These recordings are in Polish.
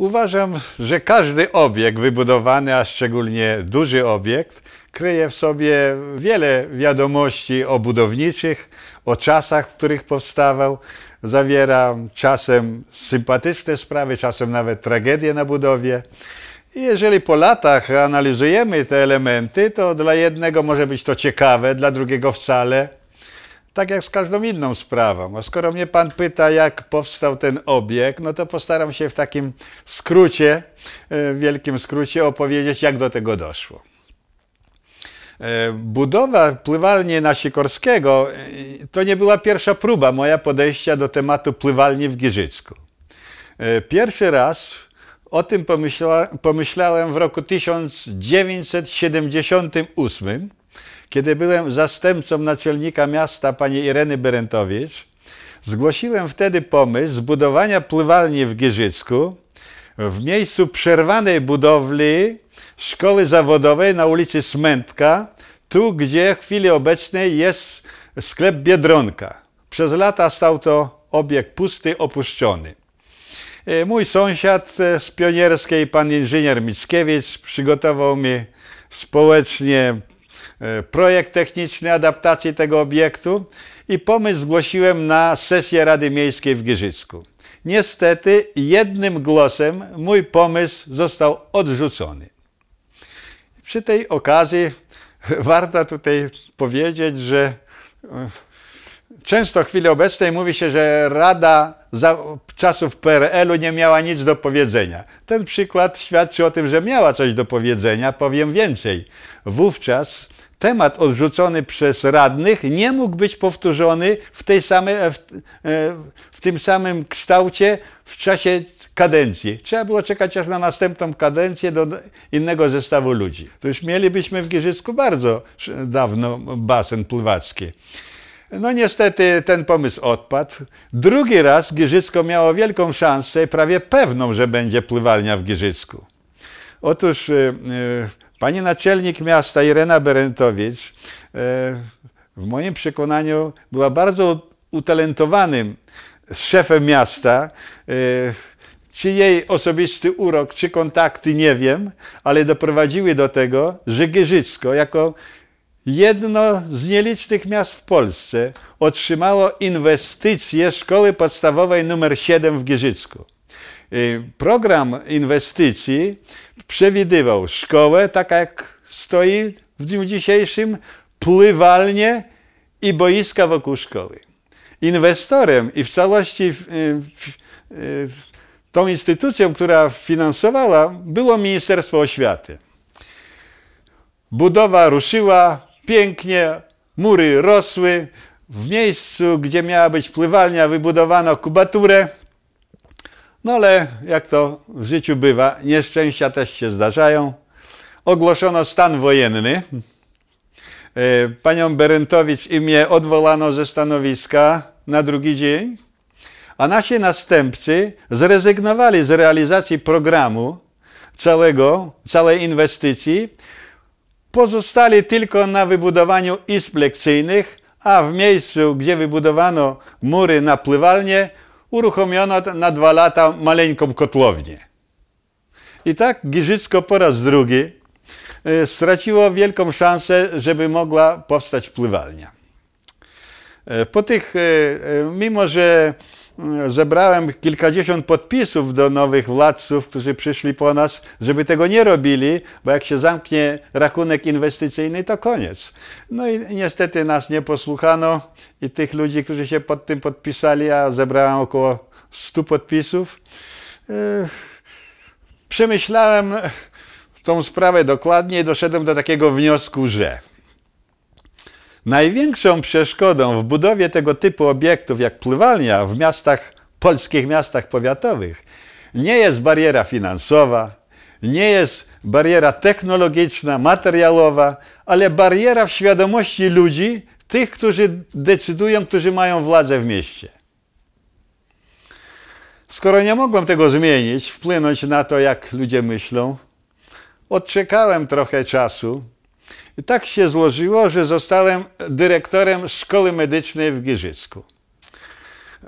Uważam, że każdy obiekt wybudowany, a szczególnie duży obiekt, kryje w sobie wiele wiadomości o budowniczych, o czasach, w których powstawał. Zawiera czasem sympatyczne sprawy, czasem nawet tragedie na budowie. I jeżeli po latach analizujemy te elementy, to dla jednego może być to ciekawe, dla drugiego wcale tak jak z każdą inną sprawą. A skoro mnie pan pyta, jak powstał ten obieg, no to postaram się w takim skrócie, e, wielkim skrócie opowiedzieć, jak do tego doszło. E, budowa pływalni na Sikorskiego e, to nie była pierwsza próba moja podejścia do tematu pływalni w Giżycku. Pierwszy raz o tym pomyśla, pomyślałem w roku 1978 kiedy byłem zastępcą naczelnika miasta pani Ireny Berentowicz, zgłosiłem wtedy pomysł zbudowania pływalni w Giżycku w miejscu przerwanej budowli szkoły zawodowej na ulicy Smętka, tu gdzie w chwili obecnej jest sklep Biedronka. Przez lata stał to obiekt pusty, opuszczony. E, mój sąsiad e, z pionierskiej, pan inżynier Mickiewicz, przygotował mi społecznie E, projekt techniczny adaptacji tego obiektu i pomysł zgłosiłem na sesję Rady Miejskiej w Giżycku. Niestety jednym głosem mój pomysł został odrzucony. Przy tej okazji warto tutaj powiedzieć, że e, często w chwili obecnej mówi się, że Rada za czasów PRL-u nie miała nic do powiedzenia. Ten przykład świadczy o tym, że miała coś do powiedzenia. Powiem więcej. Wówczas Temat odrzucony przez radnych nie mógł być powtórzony w, tej e, w, e, w tym samym kształcie w czasie kadencji. Trzeba było czekać aż na następną kadencję do innego zestawu ludzi. To już mielibyśmy w Gierzycku bardzo dawno basen pływacki. No niestety ten pomysł odpadł. Drugi raz Gierzycko miało wielką szansę, prawie pewną, że będzie pływalnia w Gierzycku. Otóż e, Pani naczelnik miasta Irena Berentowicz e, w moim przekonaniu była bardzo utalentowanym szefem miasta. E, czy jej osobisty urok, czy kontakty, nie wiem, ale doprowadziły do tego, że Gierzycko jako jedno z nielicznych miast w Polsce otrzymało inwestycje szkoły podstawowej nr 7 w Gierzycku. E, program inwestycji przewidywał szkołę, taka jak stoi w dniu dzisiejszym, pływalnie i boiska wokół szkoły. Inwestorem i w całości w, y, w, w, y, tą instytucją, która finansowała, było Ministerstwo Oświaty. Budowa ruszyła pięknie, mury rosły. W miejscu, gdzie miała być pływalnia, wybudowano kubaturę. No ale jak to w życiu bywa, nieszczęścia też się zdarzają. Ogłoszono stan wojenny. E, panią Berentowicz i mnie odwołano ze stanowiska na drugi dzień, a nasi następcy zrezygnowali z realizacji programu całego, całej inwestycji. Pozostali tylko na wybudowaniu izb lekcyjnych, a w miejscu, gdzie wybudowano mury na pływalnie, uruchomiono na dwa lata maleńką kotłownię. I tak Giżycko po raz drugi y, straciło wielką szansę, żeby mogła powstać pływalnia. Y, po tych, y, mimo że zebrałem kilkadziesiąt podpisów do nowych władców, którzy przyszli po nas, żeby tego nie robili, bo jak się zamknie rachunek inwestycyjny, to koniec. No i niestety nas nie posłuchano i tych ludzi, którzy się pod tym podpisali, a zebrałem około 100 podpisów, yy, przemyślałem tą sprawę dokładnie i doszedłem do takiego wniosku, że Największą przeszkodą w budowie tego typu obiektów jak pływalnia w miastach, polskich miastach powiatowych nie jest bariera finansowa, nie jest bariera technologiczna, materiałowa, ale bariera w świadomości ludzi, tych, którzy decydują, którzy mają władzę w mieście. Skoro nie mogłem tego zmienić, wpłynąć na to, jak ludzie myślą, odczekałem trochę czasu, i tak się złożyło, że zostałem dyrektorem szkoły medycznej w Giżycku.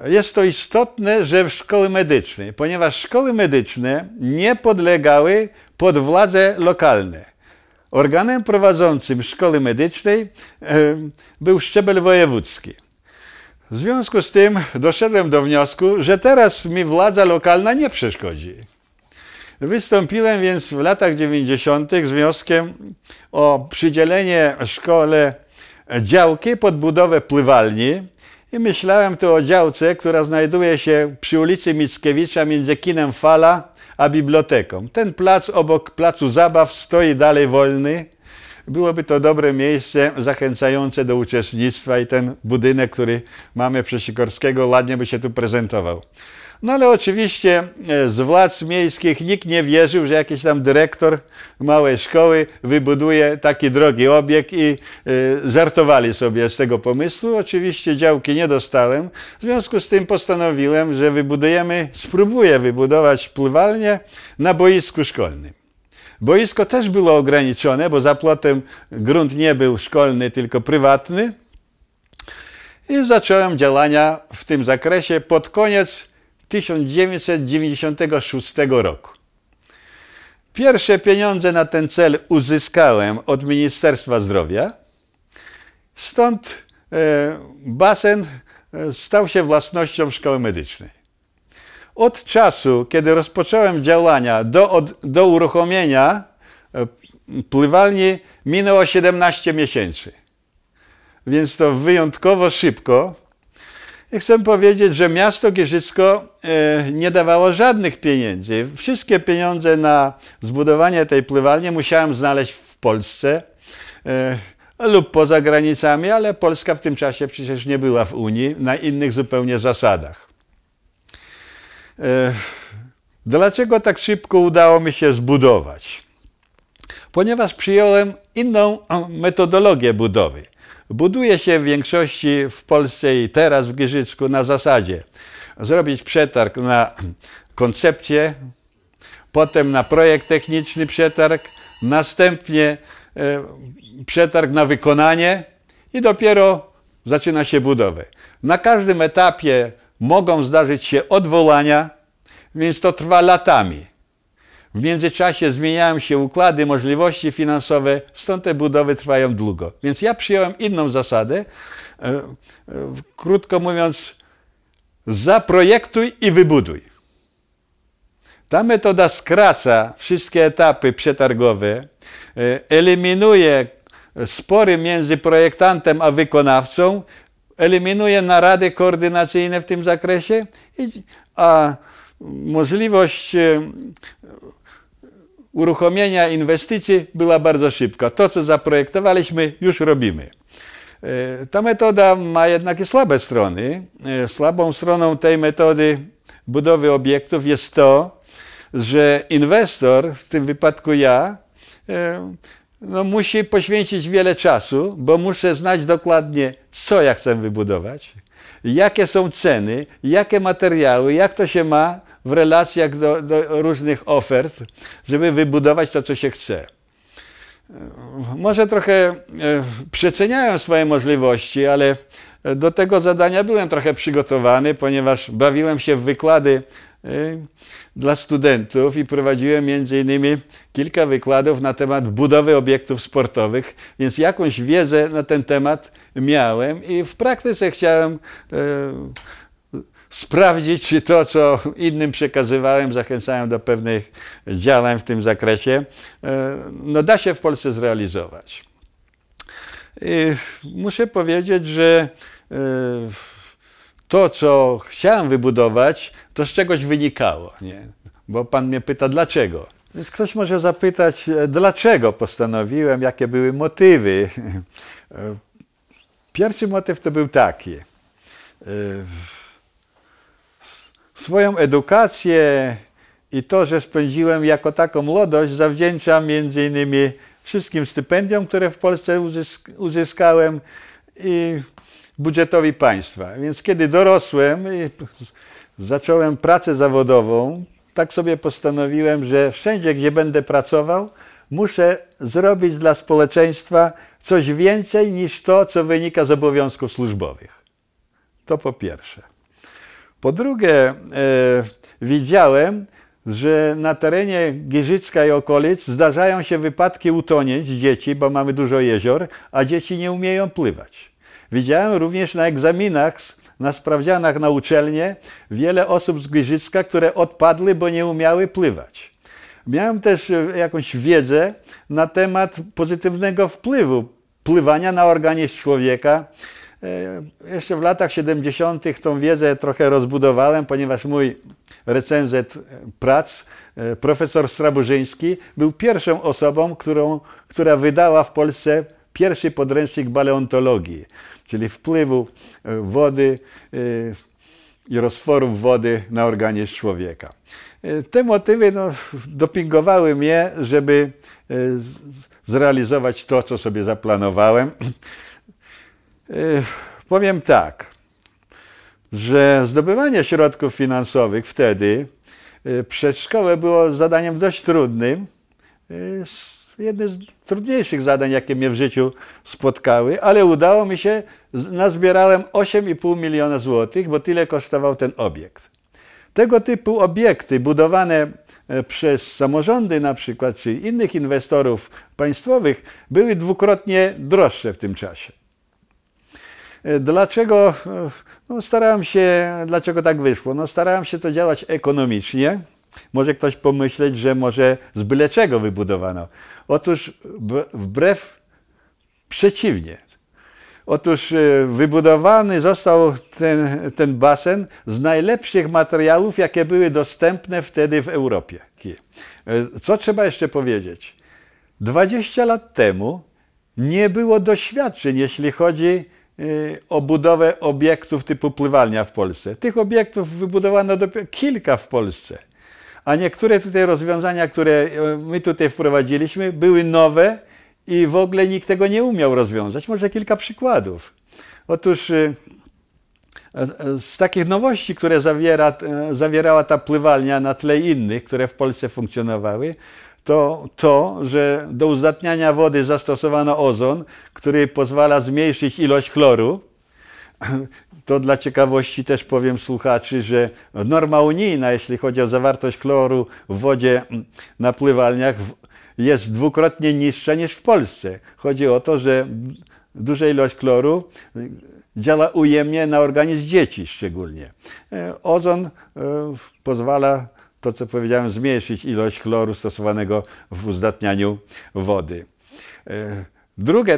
Jest to istotne, że w szkole medycznej, ponieważ szkoły medyczne nie podlegały pod władze lokalne. Organem prowadzącym szkoły medycznej był szczebel wojewódzki. W związku z tym doszedłem do wniosku, że teraz mi władza lokalna nie przeszkodzi. Wystąpiłem więc w latach 90. z wnioskiem o przydzielenie szkole działki pod budowę pływalni i myślałem tu o działce, która znajduje się przy ulicy Mickiewicza między kinem Fala a biblioteką. Ten plac obok placu zabaw stoi dalej wolny. Byłoby to dobre miejsce zachęcające do uczestnictwa i ten budynek, który mamy przy Sikorskiego, ładnie by się tu prezentował. No ale oczywiście e, z władz miejskich nikt nie wierzył, że jakiś tam dyrektor małej szkoły wybuduje taki drogi obiekt i e, żartowali sobie z tego pomysłu. Oczywiście działki nie dostałem, w związku z tym postanowiłem, że wybudujemy, spróbuję wybudować pływalnię na boisku szkolnym. Boisko też było ograniczone, bo za płotem grunt nie był szkolny, tylko prywatny. I zacząłem działania w tym zakresie pod koniec 1996 roku. Pierwsze pieniądze na ten cel uzyskałem od Ministerstwa Zdrowia, stąd e, basen e, stał się własnością szkoły medycznej. Od czasu, kiedy rozpocząłem działania do, od, do uruchomienia e, pływalni, minęło 17 miesięcy. Więc to wyjątkowo szybko chcę powiedzieć, że miasto Giżycko e, nie dawało żadnych pieniędzy. Wszystkie pieniądze na zbudowanie tej pływalni musiałem znaleźć w Polsce e, lub poza granicami, ale Polska w tym czasie przecież nie była w Unii na innych zupełnie zasadach. E, dlaczego tak szybko udało mi się zbudować? Ponieważ przyjąłem inną metodologię budowy buduje się w większości w Polsce i teraz w Giżyczku na zasadzie zrobić przetarg na koncepcję, potem na projekt techniczny przetarg, następnie e, przetarg na wykonanie i dopiero zaczyna się budowę. Na każdym etapie mogą zdarzyć się odwołania, więc to trwa latami. W międzyczasie zmieniają się układy, możliwości finansowe, stąd te budowy trwają długo. Więc ja przyjąłem inną zasadę. E, e, krótko mówiąc, zaprojektuj i wybuduj. Ta metoda skraca wszystkie etapy przetargowe, e, eliminuje spory między projektantem a wykonawcą, eliminuje narady koordynacyjne w tym zakresie, a możliwość uruchomienia inwestycji była bardzo szybka. To, co zaprojektowaliśmy, już robimy. E, ta metoda ma jednak i słabe strony. E, słabą stroną tej metody budowy obiektów jest to, że inwestor, w tym wypadku ja, e, no musi poświęcić wiele czasu, bo muszę znać dokładnie, co ja chcę wybudować, jakie są ceny, jakie materiały, jak to się ma w relacjach do, do różnych ofert, żeby wybudować to, co się chce może trochę e, przeceniałem swoje możliwości, ale do tego zadania byłem trochę przygotowany, ponieważ bawiłem się w wykłady e, dla studentów i prowadziłem między innymi kilka wykładów na temat budowy obiektów sportowych, więc jakąś wiedzę na ten temat miałem i w praktyce chciałem e, sprawdzić, czy to, co innym przekazywałem, zachęcałem do pewnych działań w tym zakresie, e, no da się w Polsce zrealizować. I muszę powiedzieć, że e, to, co chciałem wybudować, to z czegoś wynikało. Nie? Bo pan mnie pyta, dlaczego? Więc ktoś może zapytać, e, dlaczego postanowiłem, jakie były motywy. Pierwszy motyw to był taki. Swoją edukację i to, że spędziłem jako taką młodość, zawdzięczam między innymi wszystkim stypendiom, które w Polsce uzyskałem i budżetowi państwa. Więc kiedy dorosłem i zacząłem pracę zawodową, tak sobie postanowiłem, że wszędzie, gdzie będę pracował, muszę zrobić dla społeczeństwa coś więcej niż to, co wynika z obowiązków służbowych. To po pierwsze. Po drugie, e, widziałem, że na terenie Giżycka i okolic zdarzają się wypadki utonięć dzieci, bo mamy dużo jezior, a dzieci nie umieją pływać. Widziałem również na egzaminach, na sprawdzianach na uczelnie wiele osób z Giżycka, które odpadły, bo nie umiały pływać. Miałem też e, jakąś wiedzę na temat pozytywnego wpływu pływania na organizm człowieka, E, jeszcze w latach 70. tą wiedzę trochę rozbudowałem, ponieważ mój recenzent e, prac, e, profesor Straburzyński, był pierwszą osobą, którą, która wydała w Polsce pierwszy podręcznik paleontologii, czyli wpływu wody i rozforów wody na organizm człowieka. Te motywy no, dopingowały mnie, żeby zrealizować to, co sobie zaplanowałem. Y, powiem tak, że zdobywanie środków finansowych wtedy y, przez szkołę było zadaniem dość trudnym. Y, jednym z trudniejszych zadań, jakie mnie w życiu spotkały, ale udało mi się, nazbierałem 8,5 miliona złotych, bo tyle kosztował ten obiekt. Tego typu obiekty budowane e, przez samorządy na przykład, czy innych inwestorów państwowych, były dwukrotnie droższe w tym czasie. E, dlaczego? E, no, starałem się, dlaczego tak wyszło? No, starałem się to działać ekonomicznie. Może ktoś pomyśleć, że może z byle czego wybudowano. Otóż wbrew przeciwnie. Otóż e, wybudowany został ten, ten basen z najlepszych materiałów, jakie były dostępne wtedy w Europie. Co trzeba jeszcze powiedzieć? 20 lat temu nie było doświadczeń, jeśli chodzi Y, o budowę obiektów typu pływalnia w Polsce. Tych obiektów wybudowano dopiero kilka w Polsce. A niektóre tutaj rozwiązania, które y, my tutaj wprowadziliśmy, były nowe i w ogóle nikt tego nie umiał rozwiązać. Może kilka przykładów. Otóż y, z takich nowości, które zawiera, zawierała ta pływalnia na tle innych, które w Polsce funkcjonowały, to to, że do uzdatniania wody zastosowano ozon, który pozwala zmniejszyć ilość chloru. To dla ciekawości też powiem słuchaczy, że norma unijna, jeśli chodzi o zawartość chloru w wodzie mm, na pływalniach, jest dwukrotnie niższa niż w Polsce. Chodzi o to, że duża ilość chloru y, działa ujemnie na organizm dzieci szczególnie. E, ozon e, pozwala to, co powiedziałem, zmniejszyć ilość chloru stosowanego w uzdatnianiu wody. E, Drugi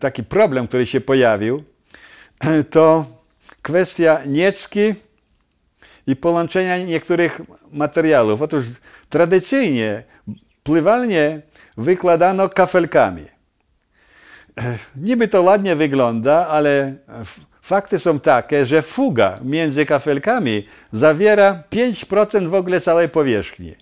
taki problem, który się pojawił, to kwestia niecki i połączenia niektórych materiałów. Otóż tradycyjnie pływalnie wykładano kafelkami. E, niby to ładnie wygląda, ale Fakty są takie, że fuga między kafelkami zawiera 5% w ogóle całej powierzchni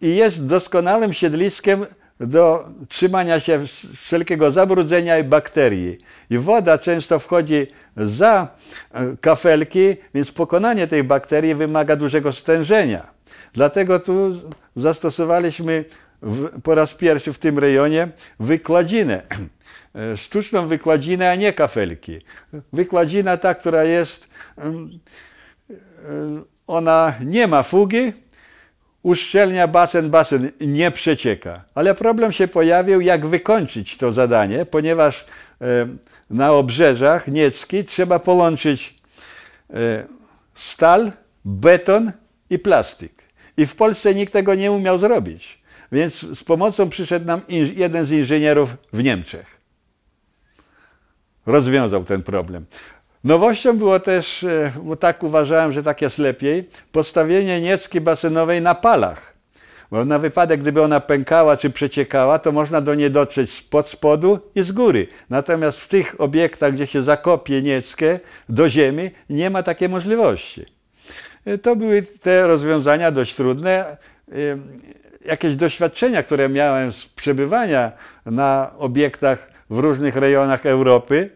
i jest doskonałym siedliskiem do trzymania się wszelkiego zabrudzenia i bakterii. I woda często wchodzi za e, kafelki, więc pokonanie tej bakterii wymaga dużego stężenia. Dlatego tu zastosowaliśmy po raz pierwszy w tym rejonie wykładzinę. E, sztuczną wykładzinę, a nie kafelki. Wykładzina ta, która jest, e, ona nie ma fugi, uszczelnia basen, basen nie przecieka. Ale problem się pojawił, jak wykończyć to zadanie, ponieważ e, na obrzeżach Niecki trzeba połączyć stal, beton i plastik. I w Polsce nikt tego nie umiał zrobić. Więc z pomocą przyszedł nam jeden z inżynierów w Niemczech rozwiązał ten problem. Nowością było też, e, bo tak uważałem, że tak jest lepiej, postawienie niecki basenowej na palach. Bo na wypadek, gdyby ona pękała czy przeciekała, to można do niej dotrzeć spod spodu i z góry. Natomiast w tych obiektach, gdzie się zakopie nieckę do ziemi, nie ma takiej możliwości. E, to były te rozwiązania dość trudne. E, jakieś doświadczenia, które miałem z przebywania na obiektach w różnych rejonach Europy,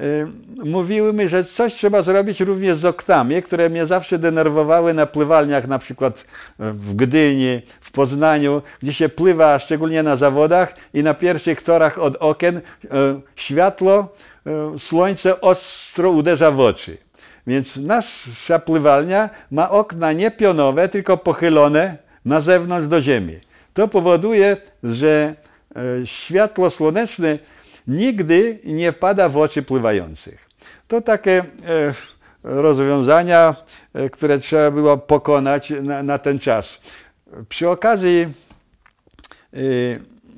y, mówiły mi, że coś trzeba zrobić również z oktami, które mnie zawsze denerwowały na pływalniach, na przykład w Gdyni, w Poznaniu, gdzie się pływa, szczególnie na zawodach i na pierwszych torach od okien y, światło, y, słońce ostro uderza w oczy. Więc nasza pływalnia ma okna nie pionowe, tylko pochylone na zewnątrz do ziemi. To powoduje, że światło słoneczne nigdy nie wpada w oczy pływających. To takie e, rozwiązania, e, które trzeba było pokonać na, na ten czas. Przy okazji,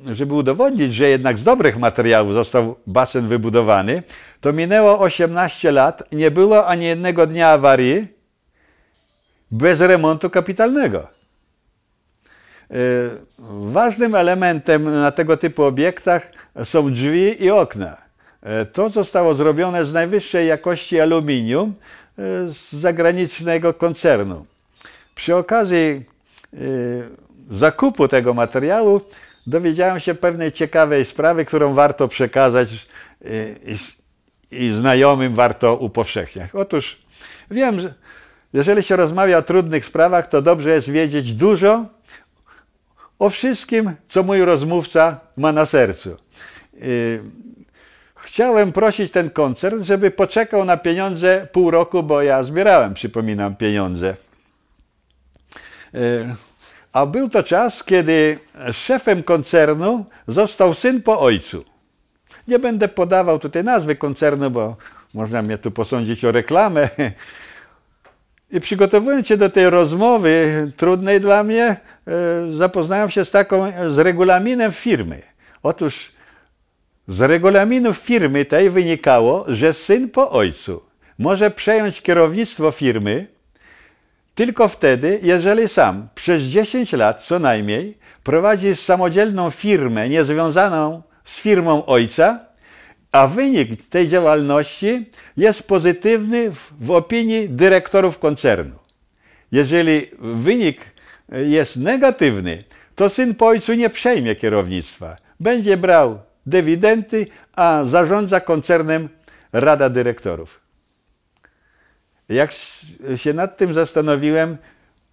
e, żeby udowodnić, że jednak z dobrych materiałów został basen wybudowany, to minęło 18 lat, nie było ani jednego dnia awarii bez remontu kapitalnego. Ważnym elementem na tego typu obiektach są drzwi i okna. E, to zostało zrobione z najwyższej jakości aluminium e, z zagranicznego koncernu. Przy okazji e, zakupu tego materiału dowiedziałem się pewnej ciekawej sprawy, którą warto przekazać i znajomym warto upowszechniać. Otóż wiem, że jeżeli się rozmawia o trudnych sprawach, to dobrze jest wiedzieć dużo o wszystkim, co mój rozmówca ma na sercu. Y, chciałem prosić ten koncern, żeby poczekał na pieniądze pół roku, bo ja zbierałem, przypominam, pieniądze. Y, a był to czas, kiedy szefem koncernu został syn po ojcu. Nie będę podawał tutaj nazwy koncernu, bo można mnie tu posądzić o reklamę. I przygotowując się do tej rozmowy trudnej dla mnie, E, zapoznałem się z taką, z regulaminem firmy. Otóż z regulaminu firmy tej wynikało, że syn po ojcu może przejąć kierownictwo firmy tylko wtedy, jeżeli sam przez 10 lat co najmniej prowadzi samodzielną firmę niezwiązaną z firmą ojca, a wynik tej działalności jest pozytywny w opinii dyrektorów koncernu. Jeżeli wynik jest negatywny, to syn po ojcu nie przejmie kierownictwa. Będzie brał dywidendy, a zarządza koncernem Rada Dyrektorów. Jak się nad tym zastanowiłem,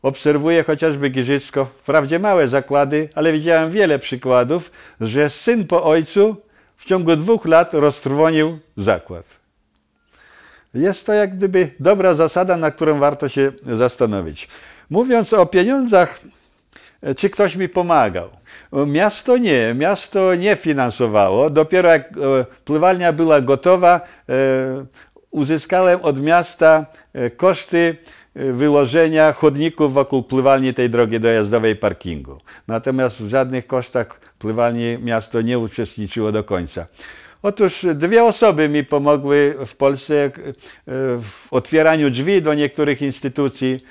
obserwuję chociażby Giżycko, wprawdzie małe zakłady, ale widziałem wiele przykładów, że syn po ojcu w ciągu dwóch lat roztrwonił zakład. Jest to jak gdyby dobra zasada, na którą warto się zastanowić. Mówiąc o pieniądzach, e, czy ktoś mi pomagał? E, miasto nie, miasto nie finansowało. Dopiero jak e, pływalnia była gotowa, uzyskałem od miasta koszty wyłożenia chodników wokół pływalni tej drogi dojazdowej parkingu. Natomiast w żadnych kosztach pływalni miasto nie uczestniczyło do końca. Otóż dwie osoby mi pomogły w Polsce w otwieraniu drzwi do niektórych instytucji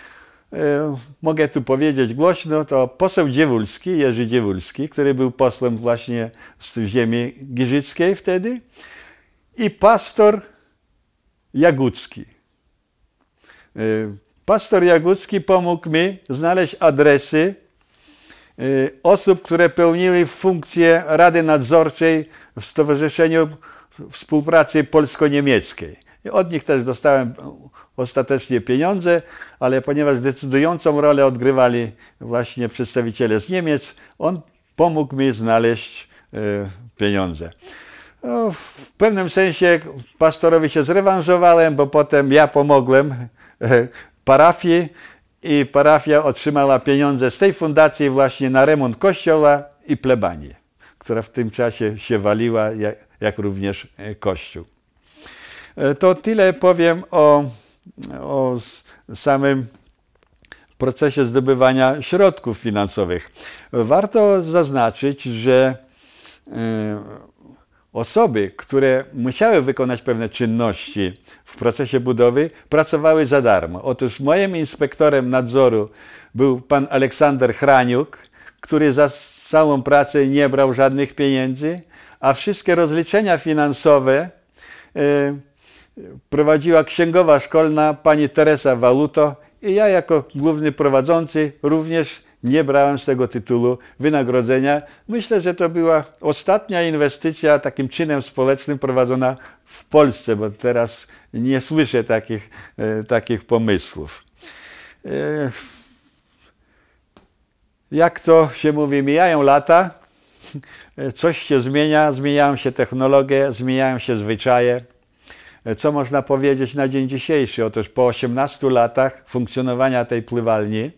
E, mogę tu powiedzieć głośno, to poseł Dziewulski, Jerzy Dziewulski, który był posłem właśnie z ziemi giżyckiej wtedy i pastor Jagucki. E, pastor Jagucki pomógł mi znaleźć adresy e, osób, które pełniły funkcję Rady Nadzorczej w Stowarzyszeniu Współpracy Polsko-Niemieckiej. Od nich też dostałem ostatecznie pieniądze, ale ponieważ decydującą rolę odgrywali właśnie przedstawiciele z Niemiec, on pomógł mi znaleźć e, pieniądze. No, w pewnym sensie pastorowi się zrewanżowałem, bo potem ja pomogłem e, parafii i parafia otrzymała pieniądze z tej fundacji właśnie na remont kościoła i plebanii, która w tym czasie się waliła, jak, jak również e, kościół. To tyle powiem o o samym procesie zdobywania środków finansowych. Warto zaznaczyć, że y, osoby, które musiały wykonać pewne czynności w procesie budowy, pracowały za darmo. Otóż moim inspektorem nadzoru był pan Aleksander Hraniuk, który za całą pracę nie brał żadnych pieniędzy, a wszystkie rozliczenia finansowe y, prowadziła księgowa szkolna pani Teresa Waluto i ja jako główny prowadzący również nie brałem z tego tytułu wynagrodzenia. Myślę, że to była ostatnia inwestycja takim czynem społecznym prowadzona w Polsce, bo teraz nie słyszę takich, e, takich pomysłów. E, jak to się mówi, mijają lata, e, coś się zmienia, zmieniają się technologie, zmieniają się zwyczaje. E, co można powiedzieć na dzień dzisiejszy? Otóż po 18 latach funkcjonowania tej pływalni e,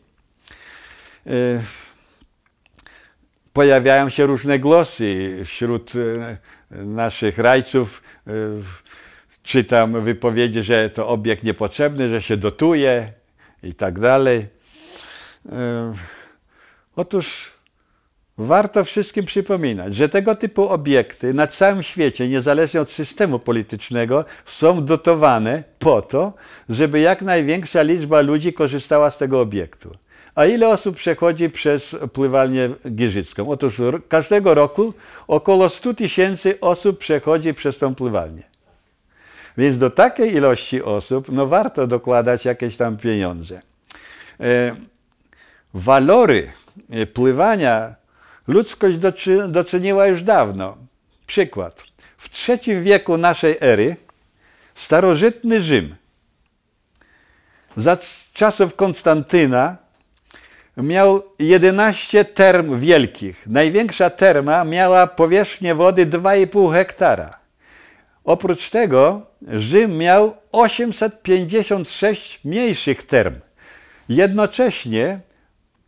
pojawiają się różne głosy wśród e, naszych rajców. Czytam wypowiedzi, że to obiekt niepotrzebny, że się dotuje i tak dalej. Otóż Warto wszystkim przypominać, że tego typu obiekty na całym świecie, niezależnie od systemu politycznego, są dotowane po to, żeby jak największa liczba ludzi korzystała z tego obiektu. A ile osób przechodzi przez pływalnię giżycką? Otóż każdego roku około 100 tysięcy osób przechodzi przez tą pływalnię. Więc do takiej ilości osób no, warto dokładać jakieś tam pieniądze. E, walory e, pływania ludzkość doceniła już dawno. Przykład. W III wieku naszej ery starożytny Rzym za czasów Konstantyna miał 11 term wielkich. Największa terma miała powierzchnię wody 2,5 hektara. Oprócz tego Rzym miał 856 mniejszych term. Jednocześnie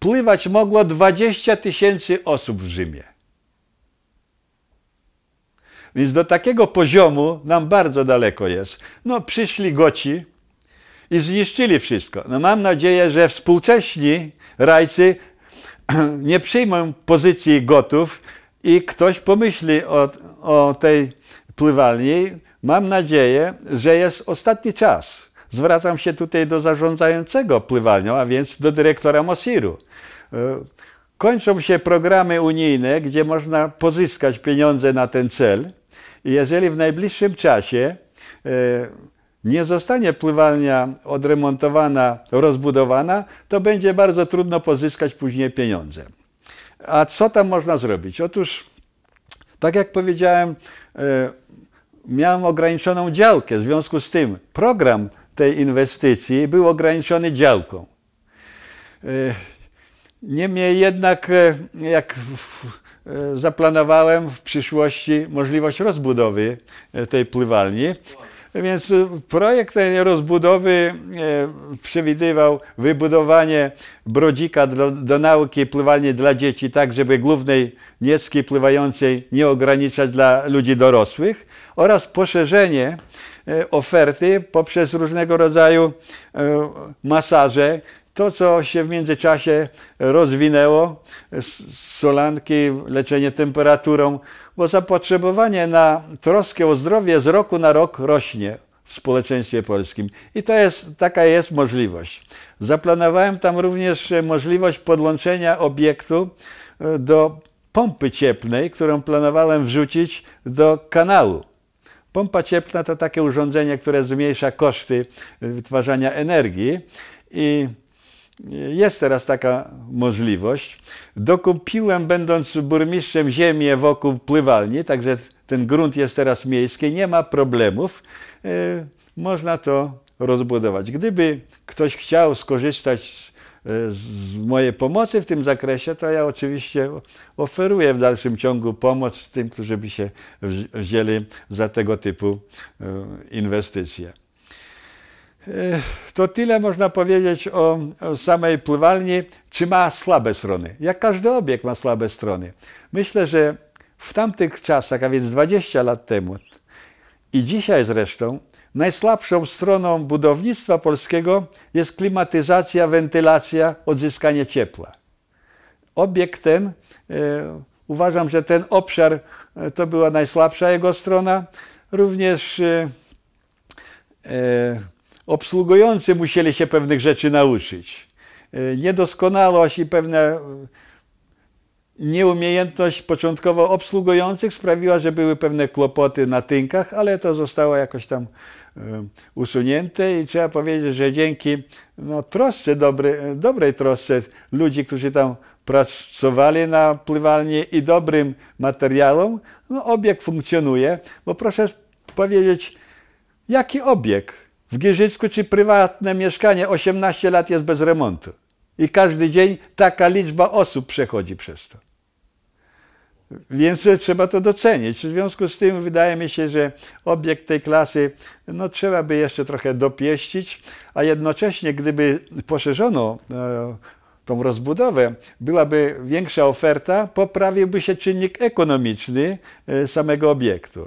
Pływać mogło 20 tysięcy osób w Rzymie. Więc do takiego poziomu nam bardzo daleko jest. No, przyszli goci i zniszczyli wszystko. No, mam nadzieję, że współcześni rajcy nie przyjmą pozycji gotów i ktoś pomyśli o, o tej pływalni. Mam nadzieję, że jest ostatni czas. Zwracam się tutaj do zarządzającego pływalnią, a więc do dyrektora Mosiru. E, kończą się programy unijne, gdzie można pozyskać pieniądze na ten cel. I jeżeli w najbliższym czasie e, nie zostanie pływalnia odremontowana, rozbudowana, to będzie bardzo trudno pozyskać później pieniądze. A co tam można zrobić? Otóż, tak jak powiedziałem, e, miałem ograniczoną działkę. W związku z tym program tej inwestycji był ograniczony działką. Niemniej jednak, e, jak e, zaplanowałem w przyszłości możliwość rozbudowy e, tej pływalni, więc projekt tej rozbudowy przewidywał wybudowanie brodzika do, do nauki pływalni dla dzieci, tak żeby głównej niecki pływającej nie ograniczać dla ludzi dorosłych oraz poszerzenie oferty poprzez różnego rodzaju masaże to, co się w międzyczasie rozwinęło, solanki, leczenie temperaturą, bo zapotrzebowanie na troskę o zdrowie z roku na rok rośnie w społeczeństwie polskim. I to jest, taka jest możliwość. Zaplanowałem tam również możliwość podłączenia obiektu e, do pompy cieplnej, którą planowałem wrzucić do kanału. Pompa cieplna to takie urządzenie, które zmniejsza koszty e, wytwarzania energii i jest teraz taka możliwość. Dokupiłem, będąc burmistrzem, ziemię wokół pływalni, także ten grunt jest teraz miejski, nie ma problemów. E, można to rozbudować. Gdyby ktoś chciał skorzystać e, z mojej pomocy w tym zakresie, to ja oczywiście oferuję w dalszym ciągu pomoc tym, którzy by się wzięli za tego typu e, inwestycje. To tyle można powiedzieć o, o, samej pływalni, czy ma słabe strony. Jak każdy obiekt ma słabe strony. Myślę, że w tamtych czasach, a więc 20 lat temu i dzisiaj zresztą, najsłabszą stroną budownictwa polskiego jest klimatyzacja, wentylacja, odzyskanie ciepła. Obiekt ten, e, uważam, że ten obszar e, to była najsłabsza jego strona. Również e, e obsługujący musieli się pewnych rzeczy nauczyć. E, niedoskonałość i pewna e, nieumiejętność początkowo obsługujących sprawiła, że były pewne kłopoty na tynkach, ale to zostało jakoś tam e, usunięte i trzeba powiedzieć, że dzięki no, trosce, dobrej trosce ludzi, którzy tam pracowali na pływalni i dobrym materiałom, no, obieg funkcjonuje, bo proszę powiedzieć, jaki obieg? W Giżycku czy prywatne mieszkanie 18 lat jest bez remontu. I każdy dzień taka liczba osób przechodzi przez to. Więc e, trzeba to docenić. W związku z tym wydaje mi się, że obiekt tej klasy no, trzeba by jeszcze trochę dopieścić, a jednocześnie gdyby poszerzono e, tą rozbudowę, byłaby większa oferta, poprawiłby się czynnik ekonomiczny e, samego obiektu.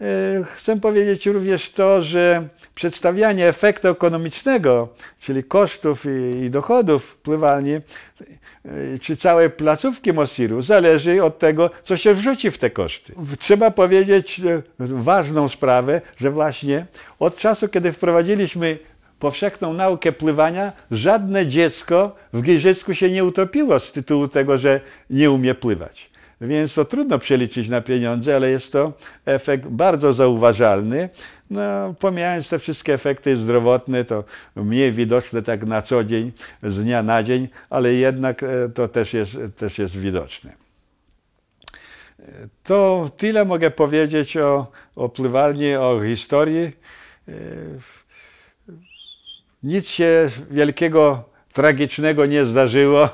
E, chcę powiedzieć również to, że przedstawianie efektu ekonomicznego, czyli kosztów i, dochodów pływalni, e, czy całej placówki Mosiru, zależy od tego, co się wrzuci w te koszty. Trzeba powiedzieć ważną sprawę, że właśnie od czasu, kiedy wprowadziliśmy powszechną naukę pływania, żadne dziecko w Giżycku się nie utopiło z tytułu tego, że nie umie pływać. Więc to trudno przeliczyć na pieniądze, ale jest to efekt bardzo zauważalny. No, pomijając te wszystkie efekty zdrowotne, to mniej widoczne tak na co dzień, z dnia na dzień, ale jednak e, to też jest, też jest widoczne. E, to tyle mogę powiedzieć o, o pływalni, o historii. E, nic się wielkiego, tragicznego nie zdarzyło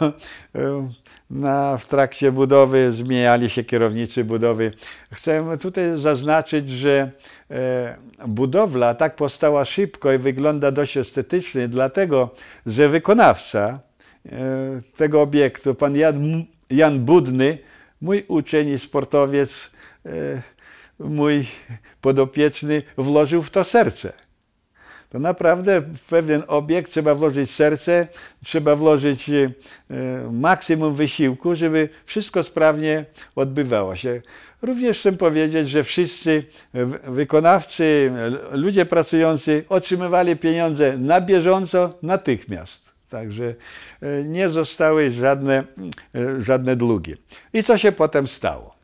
na, w trakcie budowy, zmieniali się kierownicy budowy. Chcę tutaj zaznaczyć, że e, budowla tak powstała szybko i wygląda dość estetycznie, dlatego że wykonawca e, tego obiektu, pan Jan, Jan Budny, mój uczeń i sportowiec, e, mój podopieczny, włożył w to serce. To naprawdę w pewien obiekt trzeba włożyć serce, trzeba włożyć e, maksimum wysiłku, żeby wszystko sprawnie odbywało się. Również chcę powiedzieć, że wszyscy wykonawcy, ludzie pracujący otrzymywali pieniądze na bieżąco, natychmiast. Także e, nie zostały żadne, e, żadne długi. I co się potem stało?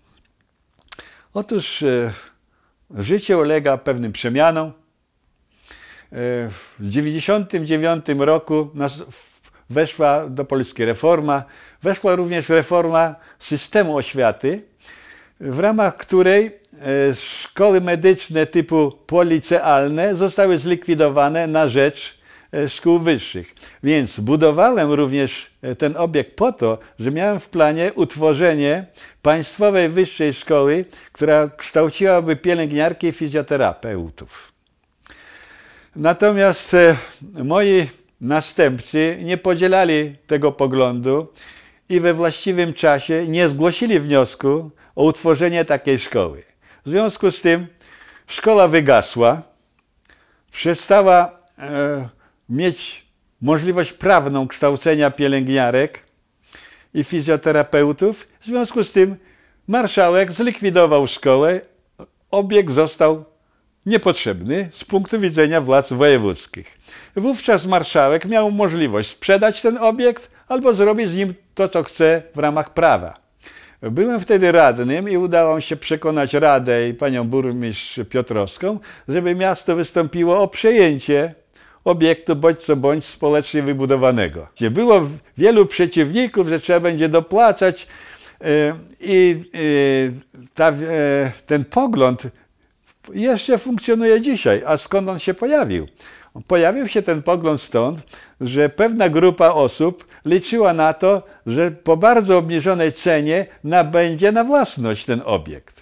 Otóż życie ulega pewnym przemianom w 1999 roku weszła do Polski reforma, weszła również reforma systemu oświaty, w ramach której e, szkoły medyczne typu policealne zostały zlikwidowane na rzecz e, szkół wyższych. Więc budowałem również e, ten obiekt po to, że miałem w planie utworzenie państwowej wyższej szkoły, która kształciłaby pielęgniarki i fizjoterapeutów. Natomiast e, moi następcy nie podzielali tego poglądu i we właściwym czasie nie zgłosili wniosku o utworzenie takiej szkoły. W związku z tym szkoła wygasła, przestała e, mieć możliwość prawną kształcenia pielęgniarek i fizjoterapeutów. W związku z tym marszałek zlikwidował szkołę, Obieg został niepotrzebny z punktu widzenia władz wojewódzkich. Wówczas marszałek miał możliwość sprzedać ten obiekt albo zrobić z nim to, co chce w ramach prawa. Byłem wtedy radnym i udało mi się przekonać Radę i panią burmistrz Piotrowską, żeby miasto wystąpiło o przejęcie obiektu bądź co bądź społecznie wybudowanego. Gdzie było wielu przeciwników, że trzeba będzie dopłacać y, i, y, y, ten pogląd jeszcze funkcjonuje dzisiaj. A skąd on się pojawił? Pojawił się ten pogląd stąd, że pewna grupa osób liczyła na to, że po bardzo obniżonej cenie nabędzie na własność ten obiekt.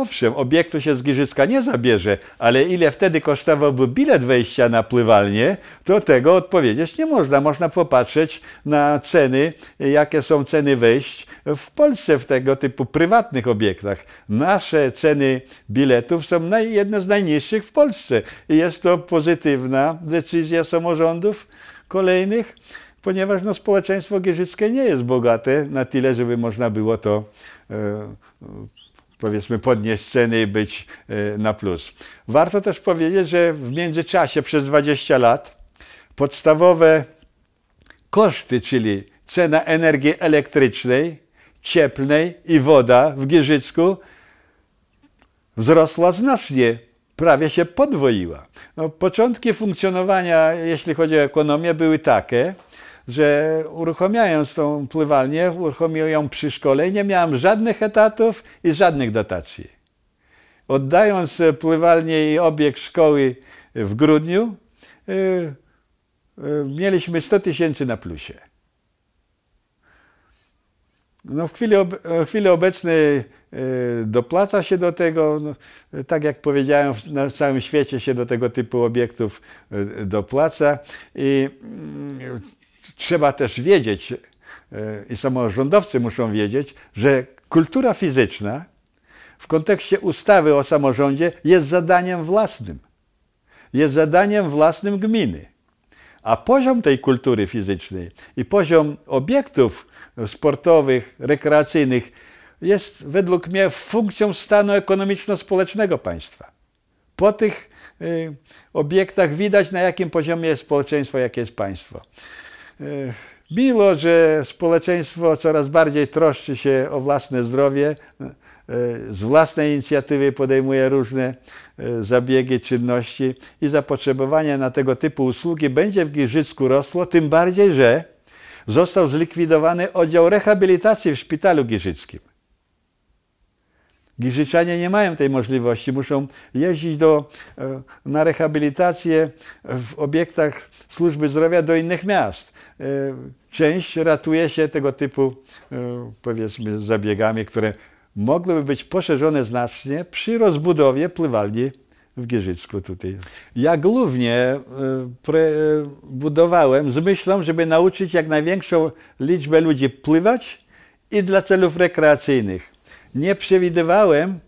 Owszem, obiektu się z Giżycka nie zabierze, ale ile wtedy kosztowałby bilet wejścia na pływalnię, to tego odpowiedzieć nie można. Można popatrzeć na ceny, jakie są ceny wejść w Polsce w tego typu prywatnych obiektach. Nasze ceny biletów są naj, jedne z najniższych w Polsce. I jest to pozytywna decyzja samorządów kolejnych, ponieważ no, społeczeństwo gierzyckie nie jest bogate na tyle, żeby można było to e, powiedzmy podnieść ceny i być e, na plus. Warto też powiedzieć, że w międzyczasie przez 20 lat podstawowe koszty, czyli cena energii elektrycznej, cieplnej i woda w Gierzycku wzrosła znacznie, prawie się podwoiła. No, początki funkcjonowania, jeśli chodzi o ekonomię, były takie, że uruchamiając tą pływalnię, uruchomił ją przy szkole i nie miałem żadnych etatów i żadnych dotacji. Oddając pływalnię i obieg szkoły w grudniu, y, y, mieliśmy 100 tysięcy na plusie. No w chwili, ob w chwili obecnej y, dopłaca się do tego, no, tak jak powiedziałem, na całym świecie się do tego typu obiektów dopłaca i mm, trzeba też wiedzieć, e, i samorządowcy muszą wiedzieć, że kultura fizyczna w kontekście ustawy o samorządzie jest zadaniem własnym. Jest zadaniem własnym gminy. A poziom tej kultury fizycznej i poziom obiektów sportowych, rekreacyjnych jest według mnie funkcją stanu ekonomiczno-społecznego państwa. Po tych y, obiektach widać, na jakim poziomie jest społeczeństwo, jakie jest państwo miło, e, że społeczeństwo coraz bardziej troszczy się o własne zdrowie, e, z własnej inicjatywy podejmuje różne e, zabiegi, czynności i zapotrzebowanie na tego typu usługi będzie w Giżycku rosło, tym bardziej, że został zlikwidowany oddział rehabilitacji w szpitalu giżyckim. Giżyczanie nie mają tej możliwości, muszą jeździć do, na rehabilitację w obiektach służby zdrowia do innych miast. E, część ratuje się tego typu, e, powiedzmy, zabiegami, które mogłyby być poszerzone znacznie przy rozbudowie pływalni w Gierzycku tutaj. Ja głównie e, budowałem z myślą, żeby nauczyć jak największą liczbę ludzi pływać i dla celów rekreacyjnych. Nie przewidywałem,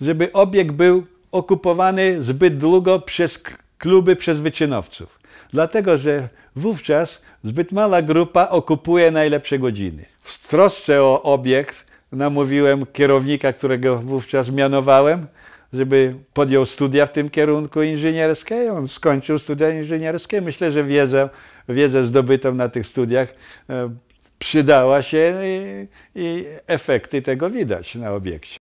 żeby obieg był okupowany zbyt długo przez kluby, przez wyczynowców. Dlatego, że wówczas Zbyt mała grupa okupuje najlepsze godziny. W trosce o obiekt namówiłem kierownika, którego wówczas mianowałem, żeby podjął studia w tym kierunku inżynierskie. On skończył studia inżynierskie. Myślę, że wiedzę, wiedzę zdobytą na tych studiach e, przydała się i, i efekty tego widać na obiekcie.